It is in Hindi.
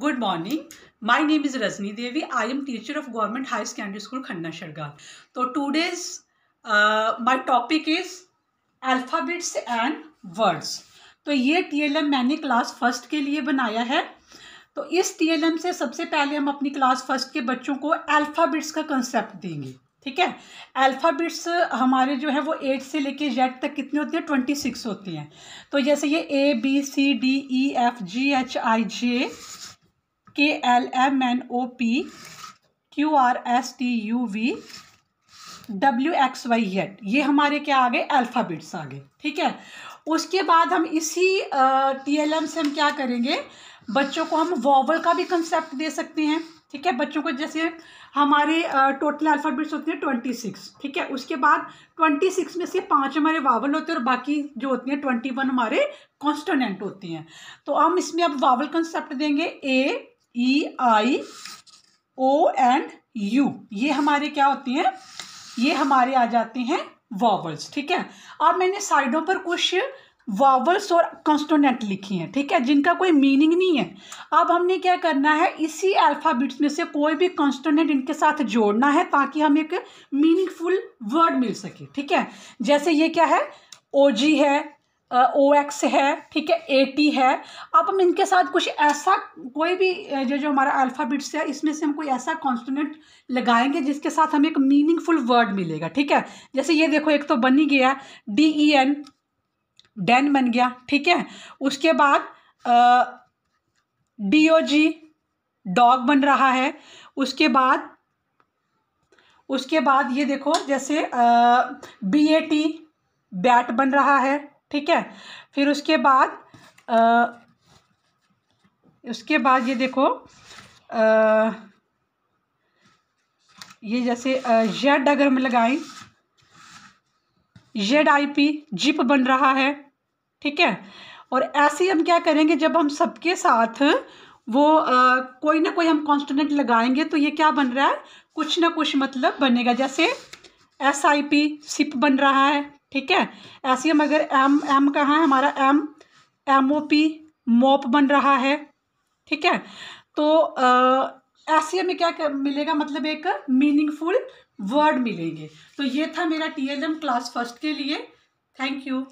good morning my name is Rajni Devi I am teacher of government high secondary school Khanna Sharga तो today's my topic is alphabets and words तो ये टी एल एम मैंने क्लास फर्स्ट के लिए बनाया है तो इस टी एल एम से सबसे पहले हम अपनी क्लास फर्स्ट के बच्चों को अल्फ़ाबेट्स का कंसेप्ट देंगे ठीक है अल्फ़ाबेट्स हमारे जो है वो एट से लेके जेड तक कितने होते हैं ट्वेंटी सिक्स होते हैं तो जैसे ये A B C D E F G H I J K L M N O P Q R S T U V W X Y Z ये हमारे क्या आ गए अल्फ़ाबेट्स आ गए ठीक है उसके बाद हम इसी टी एल एम से हम क्या करेंगे बच्चों को हम वॉवल का भी कंसेप्ट दे सकते हैं ठीक है बच्चों को जैसे हमारे टोटल अल्फ़ाबेट्स होते हैं ट्वेंटी सिक्स ठीक है उसके बाद ट्वेंटी सिक्स में से पांच हमारे वावल होते हैं और बाकी जो होते हैं ट्वेंटी वन हमारे कॉन्स्टोनेंट होते हैं तो हम इसमें अब वावल कंसेप्ट देंगे ए ई आई ओ एंड यू ये हमारे क्या होती हैं ये हमारे आ जाते हैं वॉवल्स ठीक है अब मैंने साइडों पर कुछ वॉवल्स और कॉन्स्टोनेंट लिखी हैं ठीक है जिनका कोई मीनिंग नहीं है अब हमने क्या करना है इसी अल्फ़ाबेट्स में से कोई भी कॉन्स्टोनेंट इनके साथ जोड़ना है ताकि हमें एक मीनिंगफुल वर्ड मिल सके ठीक है जैसे ये क्या है ओ जी है ओ एक्स है ठीक है ए टी है अब हम इनके साथ कुछ ऐसा कोई भी जो जो हमारा अल्फाबिट्स है इसमें से हम कोई ऐसा कॉन्सोनेंट लगाएंगे जिसके साथ हमें एक मीनिंगफुल वर्ड मिलेगा ठीक है जैसे ये देखो एक तो बन ही गया डी ई एन डैन बन गया ठीक है उसके बाद डी ओ जी डॉग बन रहा है उसके बाद उसके बाद ये देखो जैसे बी ए टी बैट बन रहा है ठीक है फिर उसके बाद आ, उसके बाद ये देखो आ, ये जैसे जेड अगर हम लगाएं जेड आई पी जिप बन रहा है ठीक है और ऐसे ही हम क्या करेंगे जब हम सबके साथ वो आ, कोई ना कोई हम कॉन्स्टोनेंट लगाएंगे तो ये क्या बन रहा है कुछ ना कुछ मतलब बनेगा जैसे एस आई पी सिप बन रहा है ठीक है हम अगर एम एम कहाँ है हमारा एम एम ओ पी मोप बन रहा है ठीक है तो ऐसे में क्या कर, मिलेगा मतलब एक मीनिंगफुल वर्ड मिलेंगे तो ये था मेरा टीएलएम क्लास फर्स्ट के लिए थैंक यू